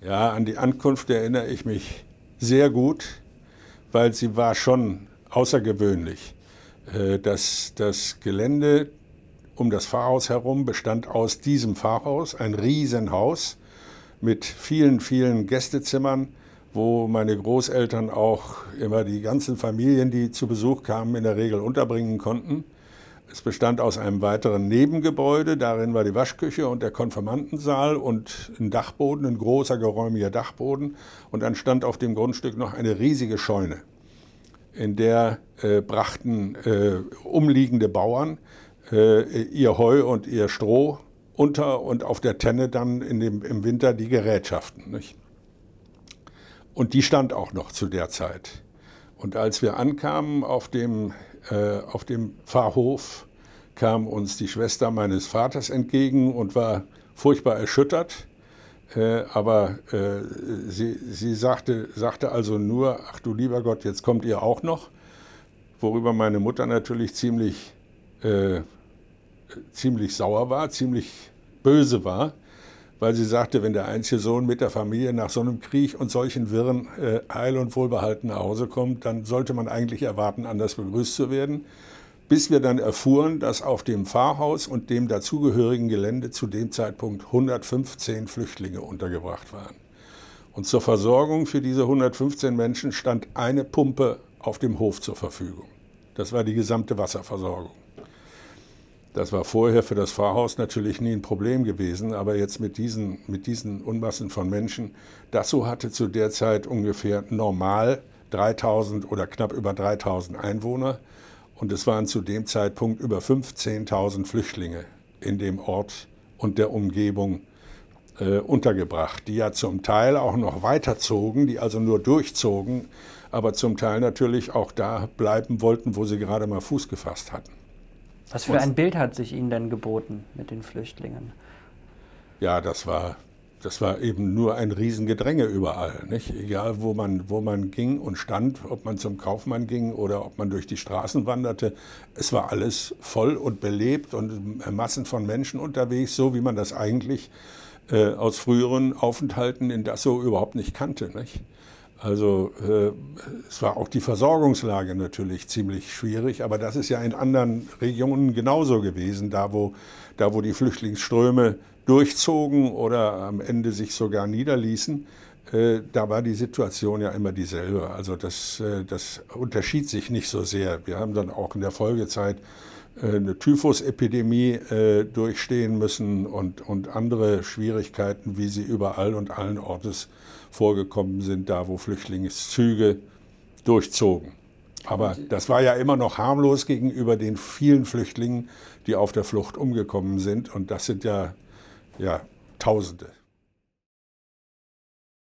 Ja, an die Ankunft erinnere ich mich sehr gut, weil sie war schon außergewöhnlich. Äh, das, das Gelände um das Pfarrhaus herum bestand aus diesem Pfarrhaus, ein Riesenhaus mit vielen, vielen Gästezimmern, wo meine Großeltern auch immer die ganzen Familien, die zu Besuch kamen, in der Regel unterbringen konnten. Es bestand aus einem weiteren Nebengebäude, darin war die Waschküche und der Konfirmandensaal und ein Dachboden, ein großer geräumiger Dachboden. Und dann stand auf dem Grundstück noch eine riesige Scheune, in der äh, brachten äh, umliegende Bauern äh, ihr Heu und ihr Stroh unter und auf der Tenne dann dem, im Winter die Gerätschaften. Nicht? Und die stand auch noch zu der Zeit. Und als wir ankamen auf dem äh, auf dem Pfarrhof kam uns die Schwester meines Vaters entgegen und war furchtbar erschüttert. Äh, aber äh, sie, sie sagte, sagte also nur, ach du lieber Gott, jetzt kommt ihr auch noch. Worüber meine Mutter natürlich ziemlich, äh, ziemlich sauer war, ziemlich böse war weil sie sagte, wenn der einzige Sohn mit der Familie nach so einem Krieg und solchen Wirren äh, heil und wohlbehalten nach Hause kommt, dann sollte man eigentlich erwarten, anders begrüßt zu werden. Bis wir dann erfuhren, dass auf dem Pfarrhaus und dem dazugehörigen Gelände zu dem Zeitpunkt 115 Flüchtlinge untergebracht waren. Und zur Versorgung für diese 115 Menschen stand eine Pumpe auf dem Hof zur Verfügung. Das war die gesamte Wasserversorgung. Das war vorher für das Pfarrhaus natürlich nie ein Problem gewesen, aber jetzt mit diesen, mit diesen Unmassen von Menschen, Dassu hatte zu der Zeit ungefähr normal 3000 oder knapp über 3000 Einwohner und es waren zu dem Zeitpunkt über 15.000 Flüchtlinge in dem Ort und der Umgebung äh, untergebracht, die ja zum Teil auch noch weiterzogen, die also nur durchzogen, aber zum Teil natürlich auch da bleiben wollten, wo sie gerade mal Fuß gefasst hatten. Was für ein Bild hat sich Ihnen denn geboten mit den Flüchtlingen? Ja, das war, das war eben nur ein Riesengedränge überall. Nicht? Egal, wo man, wo man ging und stand, ob man zum Kaufmann ging oder ob man durch die Straßen wanderte. Es war alles voll und belebt und Massen von Menschen unterwegs, so wie man das eigentlich äh, aus früheren Aufenthalten in Dachau überhaupt nicht kannte. Nicht? Also äh, es war auch die Versorgungslage natürlich ziemlich schwierig, aber das ist ja in anderen Regionen genauso gewesen, da wo, da wo die Flüchtlingsströme durchzogen oder am Ende sich sogar niederließen. Äh, da war die Situation ja immer dieselbe. Also das, äh, das unterschied sich nicht so sehr. Wir haben dann auch in der Folgezeit äh, eine Typhusepidemie durchstehen müssen und, und andere Schwierigkeiten, wie sie überall und allen Ortes vorgekommen sind, da wo Flüchtlingszüge durchzogen. Aber das war ja immer noch harmlos gegenüber den vielen Flüchtlingen, die auf der Flucht umgekommen sind. Und das sind ja, ja Tausende.